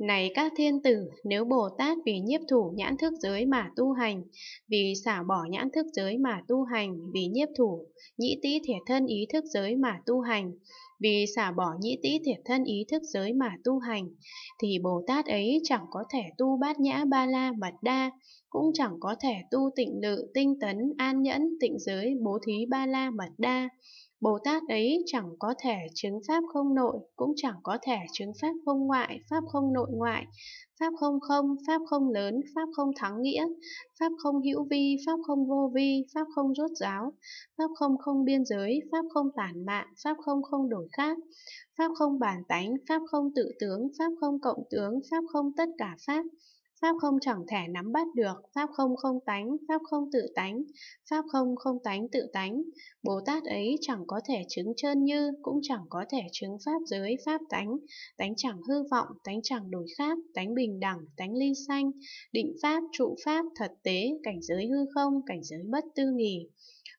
Này các thiên tử, nếu Bồ Tát vì nhiếp thủ nhãn thức giới mà tu hành, vì xả bỏ nhãn thức giới mà tu hành, vì nhiếp thủ, nhĩ tĩ thể thân ý thức giới mà tu hành, vì xả bỏ nhĩ tĩ thiệt thân ý thức giới mà tu hành, thì Bồ Tát ấy chẳng có thể tu bát nhã ba la mật đa, cũng chẳng có thể tu tịnh lự, tinh tấn, an nhẫn, tịnh giới, bố thí ba la mật đa, Bồ Tát ấy chẳng có thể chứng pháp không nội, cũng chẳng có thể chứng pháp không ngoại, pháp không nội ngoại, pháp không không, pháp không lớn, pháp không thắng nghĩa, pháp không hữu vi, pháp không vô vi, pháp không rốt giáo, pháp không không biên giới, pháp không tản mạng, pháp không không đổi khác, pháp không bản tánh, pháp không tự tướng, pháp không cộng tướng, pháp không tất cả pháp, Pháp không chẳng thể nắm bắt được, Pháp không không tánh, Pháp không tự tánh, Pháp không không tánh tự tánh. Bồ Tát ấy chẳng có thể chứng chân như, cũng chẳng có thể chứng Pháp giới, Pháp tánh, tánh chẳng hư vọng, tánh chẳng đổi khác, tánh bình đẳng, tánh ly sanh, định Pháp, trụ Pháp, thật tế, cảnh giới hư không, cảnh giới bất tư nghỉ.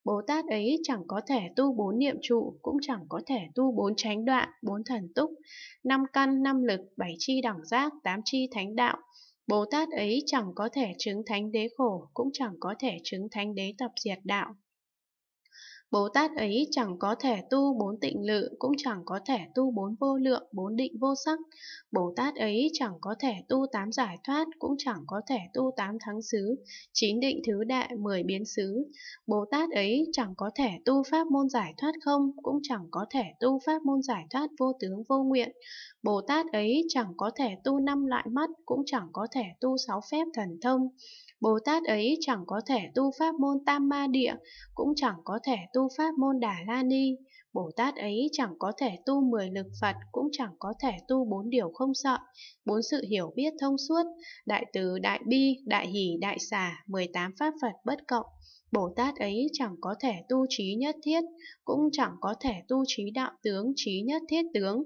Bồ Tát ấy chẳng có thể tu bốn niệm trụ, cũng chẳng có thể tu bốn tránh đoạn, bốn thần túc, năm căn, năm lực, bảy chi đẳng giác, tám chi thánh đạo, Bồ Tát ấy chẳng có thể chứng thánh đế khổ, cũng chẳng có thể chứng thánh đế tập diệt đạo. Bồ Tát ấy chẳng có thể tu bốn tịnh lự, cũng chẳng có thể tu bốn vô lượng, bốn định vô sắc. Bồ Tát ấy chẳng có thể tu tám giải thoát, cũng chẳng có thể tu tám thắng xứ, chín định thứ đại, mười biến xứ. Bồ Tát ấy chẳng có thể tu pháp môn giải thoát không, cũng chẳng có thể tu pháp môn giải thoát vô tướng vô nguyện. Bồ Tát ấy chẳng có thể tu năm loại mắt, cũng chẳng có thể tu sáu phép thần thông. Bồ Tát ấy chẳng có thể tu pháp môn Tam Ma Địa, cũng chẳng có thể tu pháp môn Đà La Ni. Bồ Tát ấy chẳng có thể tu mười lực Phật, cũng chẳng có thể tu bốn điều không sợ, bốn sự hiểu biết thông suốt, đại từ, đại bi, đại hỷ, đại xả, 18 pháp Phật bất cộng. Bồ Tát ấy chẳng có thể tu trí nhất thiết, cũng chẳng có thể tu trí đạo tướng, trí nhất thiết tướng,